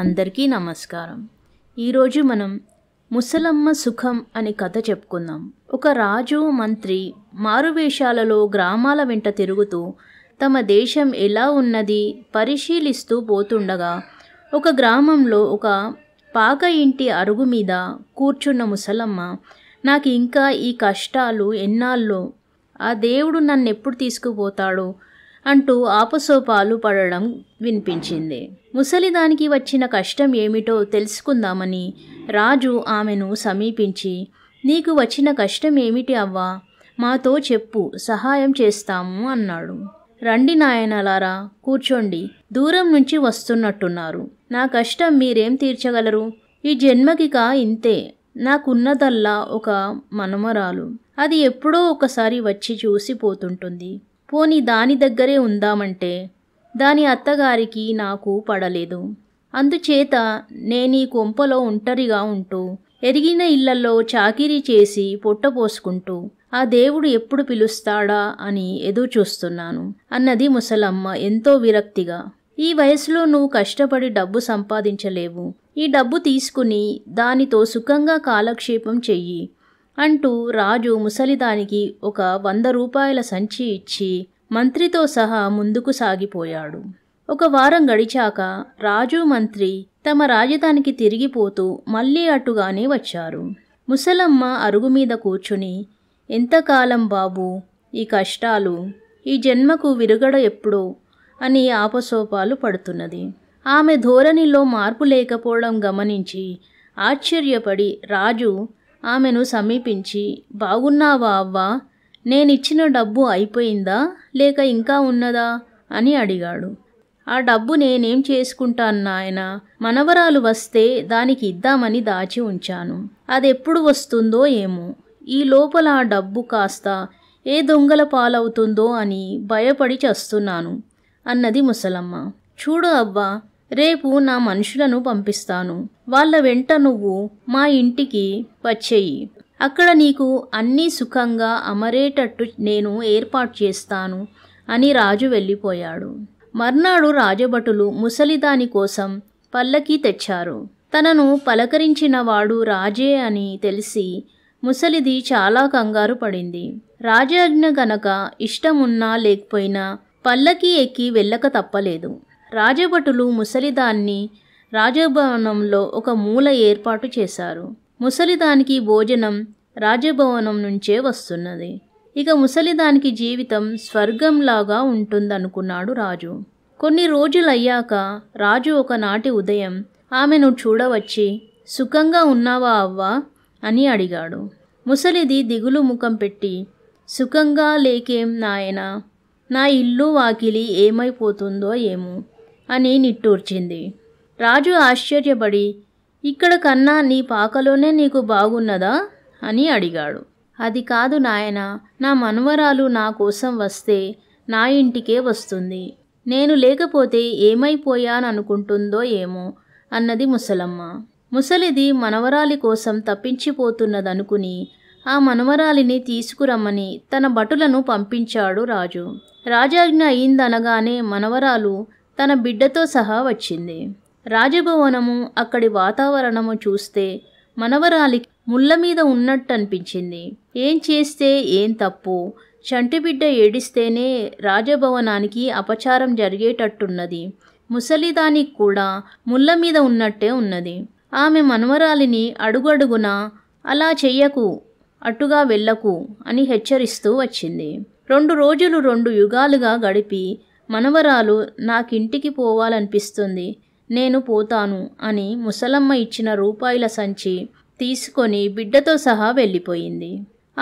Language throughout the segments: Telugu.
అందరికీ నమస్కారం ఈరోజు మనం ముసలమ్మ సుఖం అనే కథ చెప్పుకుందాం ఒక రాజు మంత్రి మారువేషాలలో గ్రామాల వెంట తిరుగుతూ తమ దేశం ఎలా ఉన్నది పరిశీలిస్తూ పోతుండగా ఒక గ్రామంలో ఒక పాక ఇంటి అరుగు మీద కూర్చున్న ముసలమ్మ నాకు ఇంకా ఈ కష్టాలు ఎన్నాళ్ళు ఆ దేవుడు నన్ను ఎప్పుడు తీసుకుపోతాడో అంటూ ఆపసోపాలు పడడం వినిపించింది ముసలిదానికి వచ్చిన కష్టం ఏమిటో తెలుసుకుందామని రాజు ఆమెను సమీపించి నీకు వచ్చిన కష్టం ఏమిటి అవ్వా మాతో చెప్పు సహాయం చేస్తాము అన్నాడు రండి నాయనలారా కూర్చోండి దూరం నుంచి వస్తున్నట్టున్నారు నా కష్టం మీరేం తీర్చగలరు ఈ జన్మకిక ఇంతే నాకున్నదల్లా ఒక మనమరాలు అది ఎప్పుడో ఒకసారి వచ్చి చూసిపోతుంటుంది పోని దాని దగ్గరే ఉందామంటే దాని అత్తగారికి నాకు పడలేదు అందుచేత నేనీ కొంపలో ఒంటరిగా ఉంటూ ఎరిగిన ఇళ్లలో చాకిరీ చేసి పొట్టపోసుకుంటూ ఆ దేవుడు ఎప్పుడు పిలుస్తాడా అని ఎదురు చూస్తున్నాను అన్నది ముసలమ్మ ఎంతో విరక్తిగా ఈ వయసులో నువ్వు కష్టపడి డబ్బు సంపాదించలేవు ఈ డబ్బు తీసుకుని దానితో సుఖంగా కాలక్షేపం చెయ్యి అంటూ రాజు ముసలిదానికి ఒక వంద రూపాయల సంచి ఇచ్చి మంత్రితో సహా ముందుకు సాగిపోయాడు ఒక వారం గడిచాక రాజు మంత్రి తమ రాజధానికి తిరిగిపోతూ మళ్ళీ అటుగానే వచ్చారు ముసలమ్మ అరుగు మీద కూర్చుని ఎంతకాలం బాబు ఈ కష్టాలు ఈ జన్మకు విరుగడ ఎప్పుడో అని ఆపసోపాలు పడుతున్నది ఆమె ధోరణిలో మార్పు లేకపోవడం గమనించి ఆశ్చర్యపడి రాజు ఆమెను సమీపించి బాగున్నావా అవ్వా నేనిచ్చిన డబ్బు అయిపోయిందా లేక ఇంకా ఉన్నదా అని అడిగాడు ఆ డబ్బు నేనేం చేసుకుంటాను నాయన మనవరాలు వస్తే దానికి ఇద్దామని దాచి ఉంచాను అదెప్పుడు వస్తుందో ఏమో ఈ లోపల ఆ డబ్బు కాస్త ఏ దొంగల పాలవుతుందో అని భయపడి చస్తున్నాను అన్నది ముసలమ్మ చూడు అవ్వా రేపు నా మనుషులను పంపిస్తాను వాళ్ళ వెంట నువ్వు మా ఇంటికి వచ్చేయి అక్కడ నీకు అన్నీ సుఖంగా అమరేటట్టు నేను ఏర్పాటు చేస్తాను అని రాజు వెళ్ళిపోయాడు మర్నాడు రాజభటులు ముసలిదాని కోసం పల్లకి తెచ్చారు తనను పలకరించిన వాడు రాజే అని తెలిసి ముసలిది చాలా కంగారు పడింది రాజాజ్ఞ గనక ఇష్టమున్నా లేకపోయినా పల్లకి ఎక్కి వెళ్ళక తప్పలేదు రాజభటులు ముసలిదాన్ని రాజభవనంలో ఒక మూల ఏర్పాటు చేశారు ముసలిదానికి భోజనం రాజభవనం నుంచే వస్తున్నది ఇక ముసలిదానికి జీవితం స్వర్గంలాగా ఉంటుందనుకున్నాడు రాజు కొన్ని రోజులయ్యాక రాజు ఒకనాటి ఉదయం ఆమెను చూడవచ్చి సుఖంగా ఉన్నావా అవ్వా అని అడిగాడు ముసలిది దిగులు ముఖం పెట్టి సుఖంగా లేకేం నాయనా నా ఇల్లు వాకిలి ఏమైపోతుందో ఏమో అని నిట్టూర్చింది రాజు ఆశ్చర్యపడి ఇక్కడ కన్నా నీ పాకలోనే నీకు బాగున్నదా అని అడిగాడు అది కాదు నాయన నా మనవరాలు నా కోసం వస్తే నా ఇంటికే వస్తుంది నేను లేకపోతే ఏమైపోయాననుకుంటుందో ఏమో అన్నది ముసలమ్మ ముసలిది మనవరాలి కోసం తప్పించిపోతున్నదనుకుని ఆ మనవరాలిని తీసుకురమ్మని తన భటులను పంపించాడు రాజు రాజాజ్ఞ అయిందనగానే మనవరాలు తన బిడ్డతో సహా వచ్చింది రాజభవనము అక్కడి వాతావరణము చూస్తే మనవరాలి ముళ్ళ మీద ఉన్నట్టు అనిపించింది ఏం చేస్తే ఏం తప్పు చంటిబిడ్డ ఏడిస్తేనే రాజభవనానికి అపచారం జరిగేటట్టున్నది ముసలిదానికి కూడా ముళ్ళ మీద ఉన్నట్టే ఉన్నది ఆమె మనవరాలిని అడుగడుగున అలా చెయ్యకు అటుగా వెళ్ళకు అని హెచ్చరిస్తూ వచ్చింది రెండు రోజులు రెండు యుగాలుగా గడిపి మనవరాలు నాకింటికి పోవాలనిపిస్తుంది నేను పోతాను అని ముసలమ్మ ఇచ్చిన రూపాయల సంచి తీసుకొని బిడ్డతో సహా వెళ్ళిపోయింది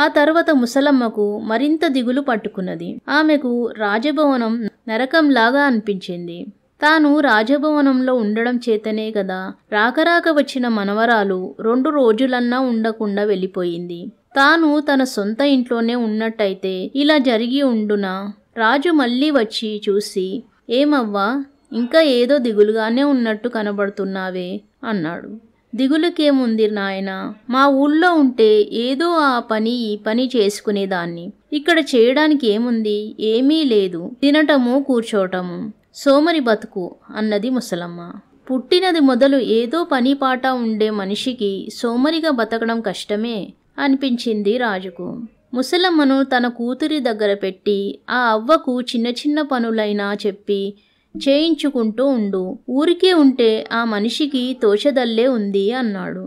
ఆ తర్వాత ముసలమ్మకు మరింత దిగులు పట్టుకున్నది ఆమెకు రాజభవనం నరకంలాగా అనిపించింది తాను రాజభవనంలో ఉండడం చేతనే కదా రాకరాక వచ్చిన మనవరాలు రెండు రోజులన్నా ఉండకుండా వెళ్ళిపోయింది తాను తన సొంత ఇంట్లోనే ఉన్నట్టయితే ఇలా జరిగి ఉండునా రాజు మళ్ళీ వచ్చి చూసి ఏమవ్వా ఇంకా ఏదో దిగులుగానే ఉన్నట్టు కనబడుతున్నావే అన్నాడు దిగులుకేముంది నాయన మా ఊళ్ళో ఉంటే ఏదో ఆ పని ఈ పని చేసుకునేదాన్ని ఇక్కడ చేయడానికి ఏముంది ఏమీ లేదు తినటము కూర్చోటము సోమరి బతుకు అన్నది ముసలమ్మ పుట్టినది మొదలు ఏదో పని పాట ఉండే మనిషికి సోమరిగా బతకడం కష్టమే అనిపించింది రాజుకు ముసలమ్మను తన కూతురి దగ్గర పెట్టి ఆ అవ్వకు చిన్న చిన్న పనులైనా చెప్పి చేయించుకుంటూ ఉండు ఊరికే ఉంటే ఆ మనిషికి తోషదల్లే ఉంది అన్నాడు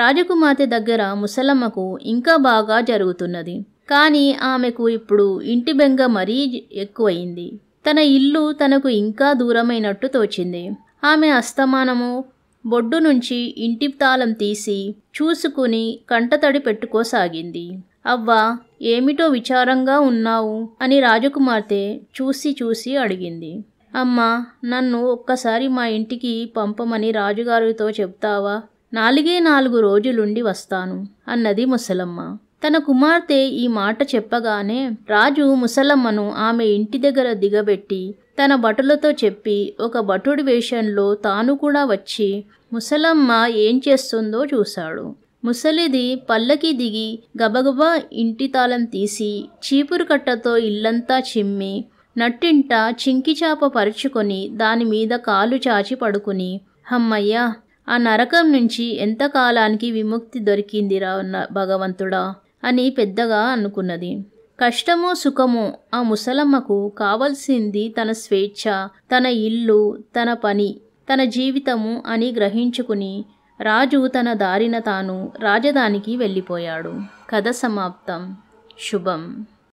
రాజకుమార్తె దగ్గర ముసలమ్మకు ఇంకా బాగా జరుగుతున్నది కానీ ఆమెకు ఇప్పుడు ఇంటి బెంగ మరీ ఎక్కువయింది తన ఇల్లు తనకు ఇంకా దూరమైనట్టు తోచింది ఆమె అస్తమానము బొడ్డు నుంచి ఇంటి తాళం తీసి చూసుకుని కంటతడి పెట్టుకోసాగింది అవ్వా ఏమిటో విచారంగా ఉన్నావు అని రాజకుమార్తె చూసి చూసి అడిగింది అమ్మ నన్ను ఒక్కసారి మా ఇంటికి పంపమని రాజుగారితో చెప్తావా నాలుగే నాలుగు రోజులుండి వస్తాను అన్నది ముసలమ్మ తన కుమార్తె ఈ మాట చెప్పగానే రాజు ముసలమ్మను ఆమె ఇంటి దగ్గర దిగబెట్టి తన భటులతో చెప్పి ఒక భటుడి వేషంలో తాను కూడా వచ్చి ముసలమ్మ ఏం చేస్తుందో చూశాడు ముసలిది పల్లకి దిగి గబగబా ఇంటి తాళం తీసి చీపురు కట్టతో ఇల్లంతా చిమ్మి నట్టింట చింకిచాప పరుచుకొని దానిమీద కాలు చాచి పడుకుని హమ్మయ్యా ఆ నరకం నుంచి ఎంతకాలానికి విముక్తి దొరికిందిరా భగవంతుడా అని పెద్దగా అనుకున్నది కష్టమో సుఖమో ఆ ముసలమ్మకు కావలసింది తన స్వేచ్ఛ తన ఇల్లు తన పని తన జీవితము అని గ్రహించుకుని రాజు తన దారిన తాను రాజధానికి వెళ్ళిపోయాడు కథ సమాప్తం శుభం